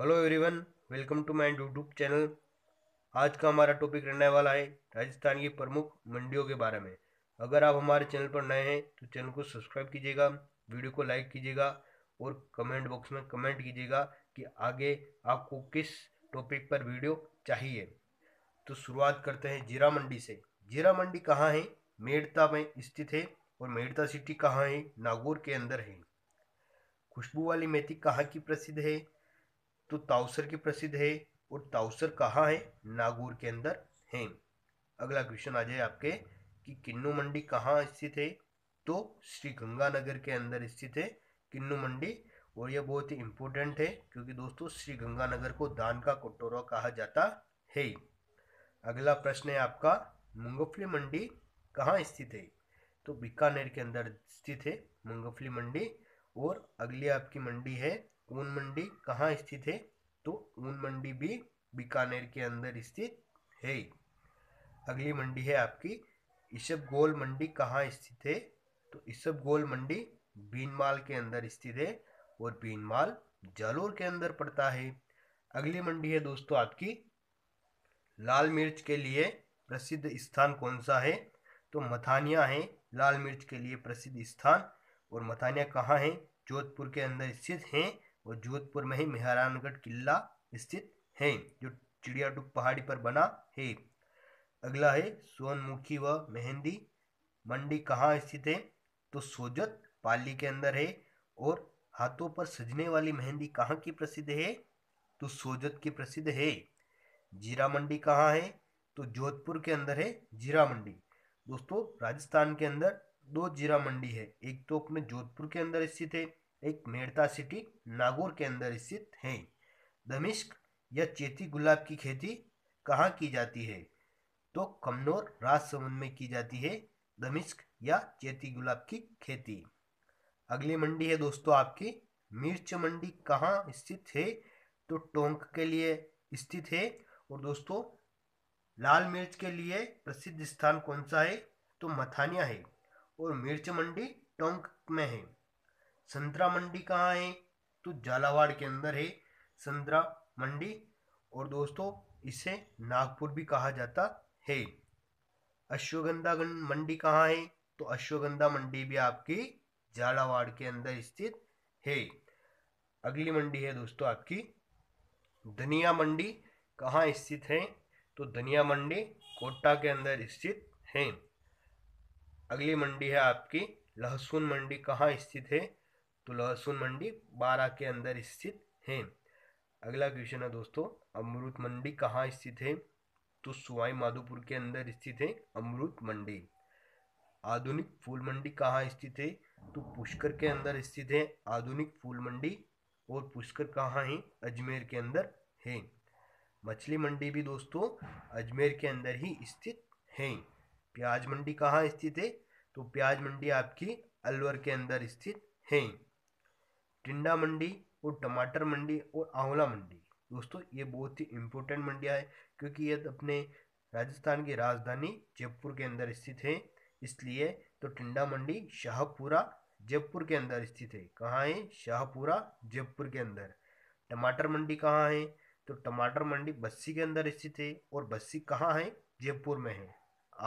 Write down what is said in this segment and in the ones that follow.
hello everyone welcome to my YouTube channel आज का हमारा टॉपिक रहने वाला है राजस्थान की प्रमुख मंडियों के बारे में अगर आप हमारे चैनल पर नए हैं तो चैनल को सब्सक्राइब कीजिएगा वीडियो को लाइक कीजिएगा और कमेंट बॉक्स में कमेंट कीजिएगा कि आगे आपको किस टॉपिक पर वीडियो चाहिए तो शुरुआत करते हैं जीरा मंडी से जीरा मंडी कहाँ है मेड़ता में स्थित है और मेड़ता सिटी कहाँ है नागौर के अंदर है खुशबू वाली मेथी कहाँ की प्रसिद्ध है तो ताउसर की प्रसिद्ध है और ताउसर कहाँ है नागौर के अंदर है अगला क्वेश्चन आ जाए आपके कि किन्नू मंडी कहाँ स्थित है तो श्री गंगानगर के अंदर स्थित है किन्नू मंडी और यह बहुत ही इंपॉर्टेंट है क्योंकि दोस्तों श्री गंगानगर को दान का कटोरा कहा जाता है अगला प्रश्न है आपका मुंगफली मंडी कहाँ स्थित है तो बीकानेर के अंदर स्थित है मुंगफली मंडी और अगली आपकी मंडी है ऊन मंडी कहाँ स्थित है तो ऊन मंडी भी बीकानेर के अंदर स्थित है अगली मंडी है आपकी इसब गोल मंडी कहाँ स्थित है तो इसब गोल मंडी बीनमाल के अंदर स्थित है और बीनमाल जालोर के अंदर पड़ता है अगली मंडी है दोस्तों आपकी लाल मिर्च के लिए प्रसिद्ध स्थान कौन सा है तो मथानिया है लाल मिर्च के लिए प्रसिद्ध स्थान और मथानिया कहाँ है जोधपुर के अंदर स्थित हैं और जोधपुर में ही मेहरानगढ़ किला स्थित है जो चिड़ियाटुक पहाड़ी पर बना है अगला है सोनमुखी व मेहंदी मंडी कहाँ स्थित है तो सोजत पाली के अंदर है और हाथों पर सजने वाली मेहंदी कहाँ की प्रसिद्ध है तो सोजत की प्रसिद्ध है जीरा मंडी कहाँ है तो जोधपुर के अंदर है जीरा मंडी दोस्तों राजस्थान के अंदर दो जीरा मंडी है एक तो अपने जोधपुर के अंदर स्थित है एक मेड़ता सिटी नागौर के अंदर स्थित है दमिश्क या चेती गुलाब की खेती कहाँ की जाती है तो कमनौर राजसमंद में की जाती है दमिश्क या चेती गुलाब की खेती अगली मंडी है दोस्तों आपकी मिर्च मंडी कहाँ स्थित है तो टोंक के लिए स्थित है और दोस्तों लाल मिर्च के लिए प्रसिद्ध स्थान कौन सा है तो मथानिया है और मिर्च मंडी टोंक में है संतरा मंडी कहाँ है तो झालावाड़ के अंदर है संतरा मंडी और दोस्तों इसे नागपुर भी कहा जाता है अश्वगंधा मंडी कहाँ है तो अश्वगंधा मंडी भी आपकी झालावाड़ के अंदर स्थित है अगली मंडी है दोस्तों आपकी धनिया मंडी कहाँ स्थित है तो धनिया मंडी कोटा के अंदर स्थित है अगली मंडी है आपकी लहसुन मंडी कहाँ स्थित है तो लहसुन मंडी बारह के अंदर स्थित है अगला क्वेश्चन है दोस्तों अमृत मंडी कहाँ स्थित है तो सुवाई माधोपुर के अंदर स्थित है अमृत मंडी आधुनिक फूल मंडी कहाँ स्थित है तो पुष्कर के अंदर स्थित है आधुनिक फूल मंडी और पुष्कर कहाँ है अजमेर के अंदर है मछली मंडी भी दोस्तों अजमेर के अंदर ही स्थित है प्याज मंडी कहाँ स्थित है तो प्याज मंडी आपकी अलवर के अंदर स्थित है टिंडा मंडी और टमाटर मंडी और आंवला मंडी दोस्तों ये बहुत ही इम्पोर्टेंट मंडियाँ है क्योंकि ये अपने राजस्थान की राजधानी जयपुर के अंदर स्थित है इसलिए तो टिंडा मंडी शाहपुरा जयपुर के अंदर स्थित है कहाँ है शाहपुरा जयपुर के अंदर टमाटर मंडी कहाँ है तो टमाटर मंडी बस्सी के अंदर स्थित है और बस्सी कहाँ है जयपुर में है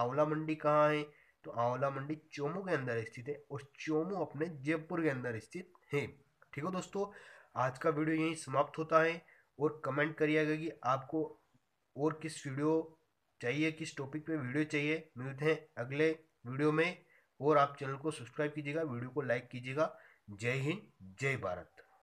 आंवला मंडी कहाँ है तो आंवला मंडी चोमू के अंदर स्थित है और चोमू अपने जयपुर के अंदर स्थित है ठीक है दोस्तों आज का वीडियो यहीं समाप्त होता है और कमेंट करिएगा कि आपको और किस वीडियो चाहिए किस टॉपिक पे वीडियो चाहिए मिलते हैं अगले वीडियो में और आप चैनल को सब्सक्राइब कीजिएगा वीडियो को लाइक कीजिएगा जय हिंद जय भारत